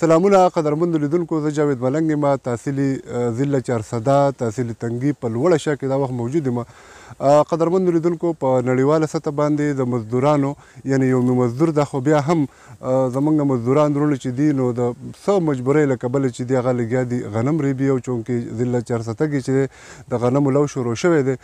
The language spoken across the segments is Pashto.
سلامونه قدرمند لیدونکو زه جاوید ملنګ ما تحصیلي ضلع چارسدا تحصیلي تنګي په لوړه شا کې دا وخت موجود یم قدرمند لیدونکو په نړیواله سطح باندې د مزدورانو یعنی یو مزدور د خو بیا هم زمونږ مزدوران درول چې دي نو د سو مجبورې لکبل چې دی غل لګیا دي غنم ریبي او چونکی ضلع چارسدا کې چې د غنم لو شروع شوه دي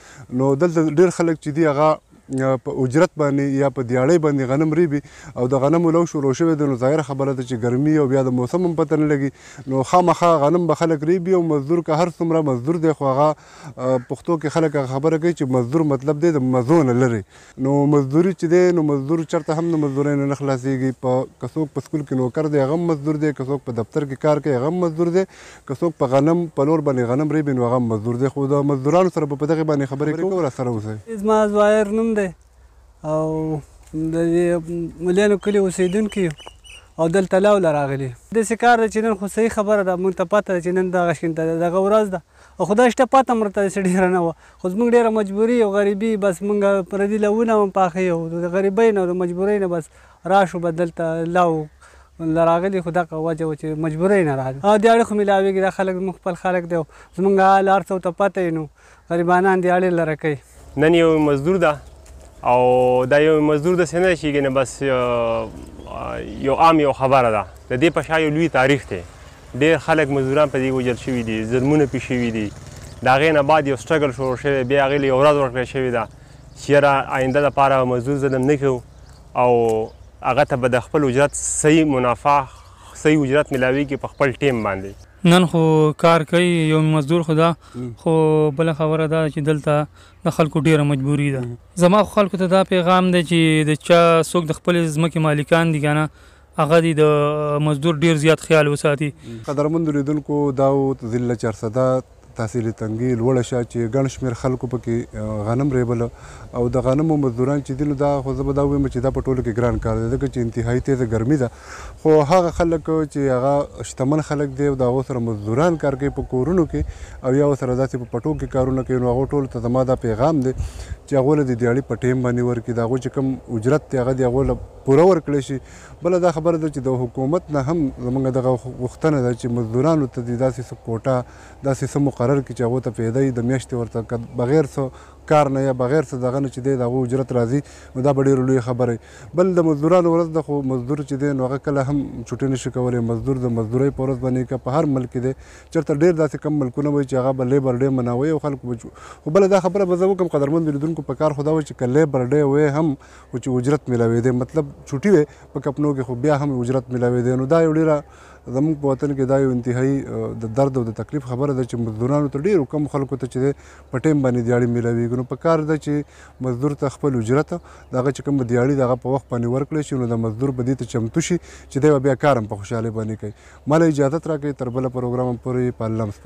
نو دلته ډیر خلک چې دی هغه په اجرت باندې یا په دیاړې باندې غنم ریبي او د غنمو لو شروع شوی د نو ظاهره خبره ده چې ګرمي او بیا د موسم هم پته نه لګي نو خامخا غنم به خلک ریبي او مزدور که هر څومره مزدور دی خو هغه پښتو کې خلک خبره کوي چې مزدور مطلب دی د مزون لري نو مزدوري چې دی نو مزدور چرته هم نه مزدوري نه خلاصيږي په کڅوک په سکول کې نوکر دی هغه مزدور دی کڅوک په دفتر کې کار کوي هغه مزدور دی کڅوک په غنم په نور باندې غنم ریبي نو هغه مزدور دی خو د مزدورانو سره په دغه باندې خبرې کوو را سره اوسه زما زوایر نوم دی او د مليانو کلی اوسیدونکو او دلته لاول راغلی د سکار چې نن خو صحیح خبره ده مونږ ته پته چې نن دغه شین دغه ورځ ده او خدای شته پته مرته سړي رانه و خو موږ ډیره مجبوری او غریبي بس موږ پردي لونه هم پاخه یو د غریبۍ نه او مجبورۍ نه بس راشو بدلته لاو لراغلی خدا کا وجه چې مجبورې نه راځي ا دې اړخ ملاويږي د خلک مخبل خلک دی زمونږه لار څو ته پته نو غریبانان دې اړې لره کوي نن یو مزدور ده او دا یو مزدور د سینه شي کنه بس یو عام یو خبره ده د دې په شا یو لوی تاریخ دی ډېر خلک مزدوران په دې وجل شوي دي ظلمونه پې شوي دي د هغې نه بعد یو سټرګل شروع شوی بیا هغې له یو ورځ ورکړل شوې ده چې یاره آینده دپاره مزدور ظلم نه کوو او هغه ته به د خپل اجرت صحیح منافع صحیح اجرت ملاویږي په خپل ټیم باندې نن خو کار کوي یو مزدور خدا خو بل خبره ده چې دلته د خلکو ډیره مجبوری ده زما خلکو ته دا پیغام دی چې د چا څوک د خپل ځمکې مالکان دي کنه هغه دی د مزدور ډیر زیات خیال وساتي قدرمن لیدونکو دا ذله چرسده تحصیل تنګي لوړه شا چې ګڼ شمیر خلکو پکې غنم ریبل او د غنمو مزدوران چې دینو دا خو زه به دا وایم چې دا په ټولو کې ګران کار دی ځکه چې انتهایی تیزه ګرمي ده خو هغه خلک چې هغه شتمن خلک دی او دا سره مزدوران کار کوي په کورونو کې او یا سره داسې په پټو کې کارونه کوي نو هغه ټول ته زما دا پیغام دی چې هغه د دیاړي په ټیم باندې ورکی دا غو چې کوم اجرت ته هغه دی هغه پوره ورکړی شي بل دا خبره ده چې د حکومت نه هم زمونږ دغه غوښتنه ده چې مزدورانو ته داسې څه کوټه داسې څه مقرر کړي چې هغوی ته پیدا د میاشتې ورته بغیر څه کار نه یا بغیر څه دغه نه چې دی دغه اجرت راځي نو دا به ډېره لویه خبره بل د مزدورانو ورځ د خو مزدور چې دی نو هغه کله هم چوټې نه شي کولی مزدور د مزدورۍ په ورځ باندې که په هر ملک کې دی چېرته ډېر داسې کم ملکونه وایي چې هغه به لیبر ډې مناوي او خلکو به خو بله دا خبره به زه وکړم قدرمن لیدونکو په کار خو دا وایي چې که لیبر ډې وایې هم خو چې اجرت میلاوي دی مطلب چوټي وي په کپنو کې خو بیا هم اجرت ملاوي دي نو دا یو ډیره زموږ په وطن کې دا یو انتهایی د درد او د تکلیف خبره ده چې مزدورانو ته ډیرو کم خلکو ته چې په ټیم باندې دیاړي ملاوي نو په کار ده چې مزدور ته خپل اجرت دغه چې کوم دیاړي دغه په وخت باندې ورکړي شي نو د مزدور بدی ته چمتو شي چې دی بیا کارم په خوشاله باندې کوي مله اجازه ترکه تر بل پروګرام پورې پالم